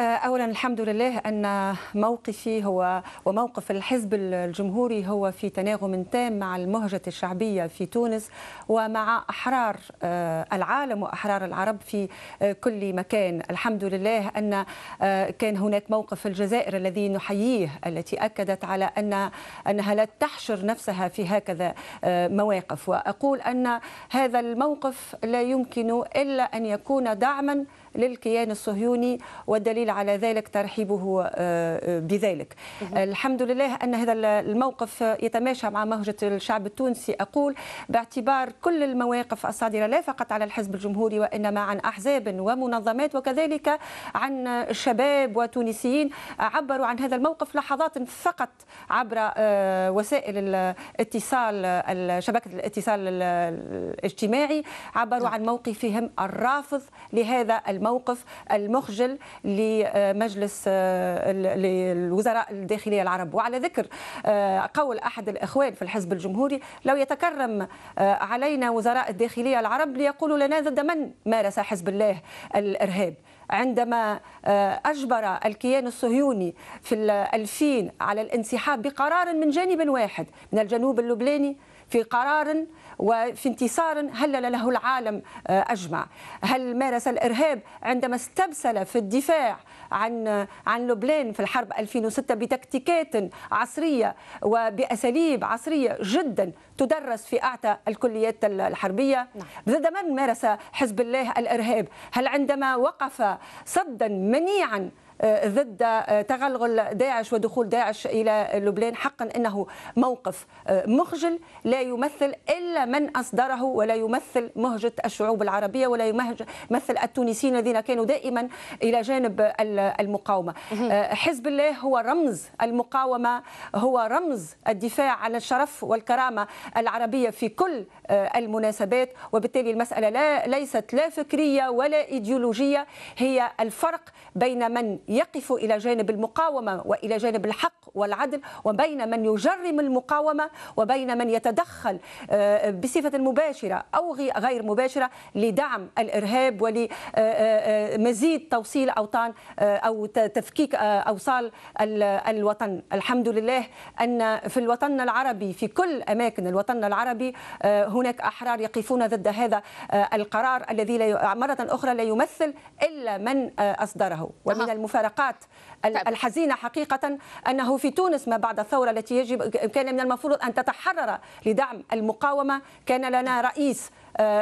آه، اولا الحمد لله ان موقفي هو وموقف الحزب الجمهوري هو في تناغم تام مع المهجه الشعبيه في تونس ومع احرار آه، العالم واحرار العرب في آه، كل مكان الحمد لله ان كان هناك موقف الجزائر الذي نحييه التي اكدت على ان انها لا تحشر نفسها في هكذا مواقف واقول ان هذا الموقف لا يمكن الا ان يكون دعما للكيان الصهيوني والدليل على ذلك ترحيبه آه، آه، بذلك الحمد لله أن هذا الموقف يتماشى مع مهجة الشعب التونسي أقول باعتبار كل المواقف الصادرة لا فقط على الحزب الجمهوري وإنما عن أحزاب ومنظمات وكذلك عن الشباب وتونسيين عبروا عن هذا الموقف لحظات فقط عبر آه، وسائل الاتصال شبكة الاتصال الاجتماعي عبروا نعم. عن موقفهم الرافض لهذا الموقف المخجل لمجلس الوزراء آه، الداخلية العرب وعلى ذكر آه، قول أحد الإخوان في الحزب الجمهوري لو يتكرم آه، علينا وزراء الداخلية العرب ليقولوا لنا ضد من مارس حزب الله الإرهاب عندما أجبر الكيان الصهيوني في الألفين على الانسحاب بقرار من جانب واحد من الجنوب اللبناني في قرار وفي انتصار هلل له العالم آه، اجمع هل مارس الارهاب عندما استبسل في الدفاع عن عن لبنان في الحرب 2006 بتكتيكات عصريه وباساليب عصريه جدا تدرس في اعتى الكليات الحربيه ضد نعم. من مارس حزب الله الارهاب هل عندما وقف صدا منيعا ضد تغلغل داعش ودخول داعش إلى لبنان حقا أنه موقف مخجل لا يمثل إلا من أصدره ولا يمثل مهجة الشعوب العربية ولا يمثل التونسيين الذين كانوا دائما إلى جانب المقاومة أه، حزب الله هو رمز المقاومة هو رمز الدفاع عن الشرف والكرامة العربية في كل أه، المناسبات وبالتالي المسألة لا ليست لا فكرية ولا إيديولوجية هي الفرق بين من يقف إلى جانب المقاومة وإلى جانب الحق والعدل وبين من يجرم المقاومة وبين من يتدخل آه، بصفة مباشرة أو غير مباشرة لدعم الإرهاب ولمزيد آه، آه، توصيل أوطان أو تفكيك أوصال الوطن الحمد لله أن في الوطن العربي في كل أماكن الوطن العربي هناك أحرار يقفون ضد هذا القرار الذي مرة أخرى لا يمثل إلا من أصدره ومن المفاهمة الفرقات طيب. الحزينة حقيقة أنه في تونس ما بعد الثورة التي يجب كان من المفروض أن تتحرر لدعم المقاومة كان لنا رئيس آه،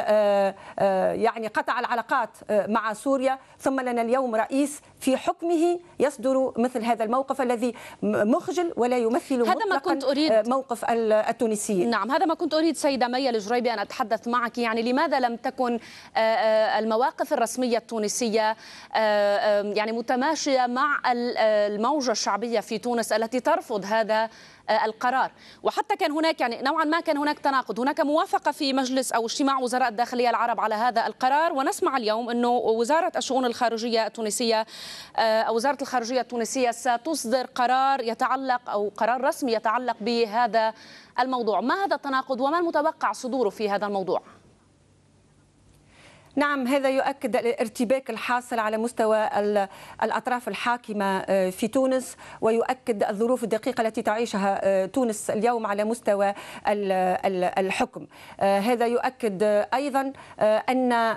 آه، آه، يعني قطع العلاقات مع سوريا ثم لنا اليوم رئيس في حكمه يصدر مثل هذا الموقف الذي مخجل ولا يمثل هذا ما كنت أريد موقف التونسيين نعم هذا ما كنت أريد سيدة مية الجريبي أن أتحدث معك يعني لماذا لم تكن المواقف الرسمية التونسية يعني متماشية مع الموجة الشعبية في تونس التي ترفض هذا القرار وحتى كان هناك يعني نوعا ما كان هناك تناقض هناك موافقة في مجلس أو اجتماع وزراء الداخلية العرب على هذا القرار ونسمع اليوم أنه وزارة الشؤون الخارجية التونسية أو آه، وزارة الخارجية التونسية ستصدر قرار يتعلق أو قرار رسمي يتعلق بهذا الموضوع ما هذا التناقض وما المتوقع صدوره في هذا الموضوع؟ نعم هذا يؤكد الارتباك الحاصل على مستوى الأطراف الحاكمة آه، في تونس ويؤكد الظروف الدقيقة التي تعيشها آه، تونس اليوم على مستوى الحكم آه، هذا يؤكد أيضا أن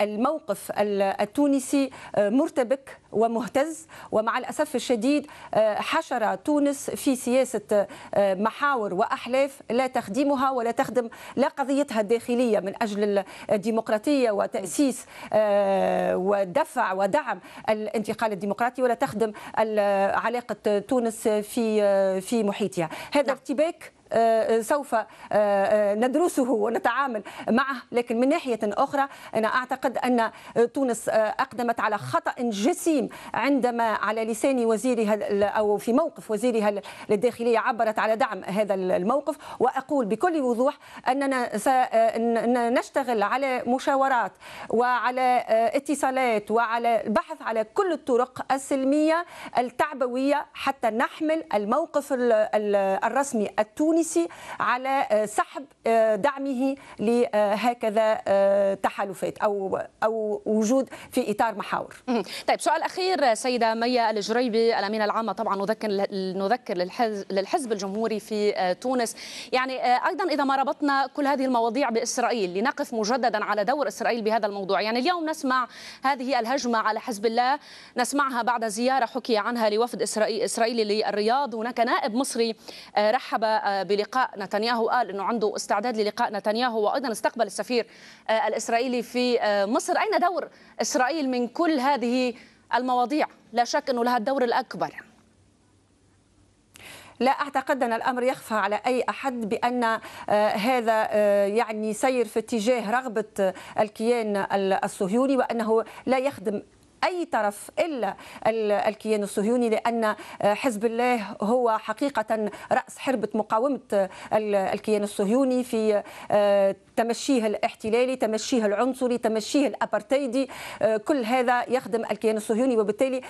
الموقف التونسي مرتبك ومهتز ومع الأسف الشديد آه، حشر تونس في سياسة آه، محاور وأحلاف لا تخدمها ولا تخدم لا قضيتها الداخلية من أجل الديمقراطية وتأسيس آه، ودفع ودعم الانتقال الديمقراطي ولا تخدم علاقة تونس في في محيطها هذا نعم. ارتباك آه، آه، سوف آه، ندرسه ونتعامل معه لكن من ناحية أخرى أنا أعتقد أن تونس أقدمت على خطأ جسيم عندما على لسان وزيرها أو في موقف وزيرها للداخلية عبرت على دعم هذا الموقف وأقول بكل وضوح أننا سنشتغل على مشاورات وعلى اتصالات وعلى البحث على كل الطرق السلمية التعبوية حتى نحمل الموقف الرسمي التونسي الرئيسي على آه، سحب آه، دعمه لهكذا آه، تحالفات او او وجود في اطار محاور. طيب سؤال اخير سيده ميا الجريبي الامينه العامه طبعا نذكر نذكر للحزب الجمهوري في تونس يعني ايضا اذا ما ربطنا كل هذه المواضيع باسرائيل لنقف مجددا على دور اسرائيل بهذا الموضوع يعني اليوم نسمع هذه الهجمه على حزب الله نسمعها بعد زياره حكي عنها لوفد اسرائيلي للرياض هناك نائب مصري رحب ب بلقاء نتنياهو قال انه عنده استعداد للقاء نتنياهو وايضا استقبل السفير آه، الاسرائيلي في آه، مصر اين دور اسرائيل من كل هذه المواضيع لا شك انه لها الدور الاكبر لا اعتقد ان الامر يخفى على اي احد بان آه، هذا يعني سير في اتجاه رغبه الكيان الصهيوني وانه لا يخدم اي طرف الا الكيان الصهيوني لان آه، حزب الله هو حقيقه راس حربه مقاومه آه، الكيان الصهيوني في آه، تمشيه الاحتلالي تمشيه العنصري تمشيه الابرتيدي كل هذا يخدم الكيان الصهيوني وبالتالي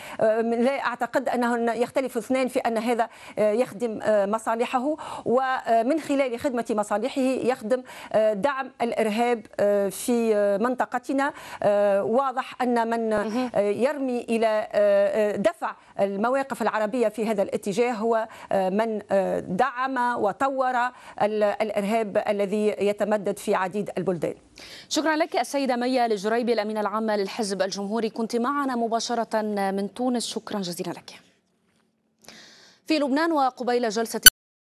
لا اعتقد انه يختلف اثنان في ان هذا يخدم مصالحه ومن خلال خدمه مصالحه يخدم دعم الارهاب في منطقتنا واضح ان من يرمي إلى آه، آه، دفع المواقف العربية في هذا الاتجاه هو آه، من دعم وطور الإرهاب الذي يتمدد في عديد البلدان شكرا لك السيدة ميا الجريبي الأمينة العامة للحزب الجمهوري كنت معنا مباشرة من تونس شكرا جزيلا لك في لبنان وقبيل جلسة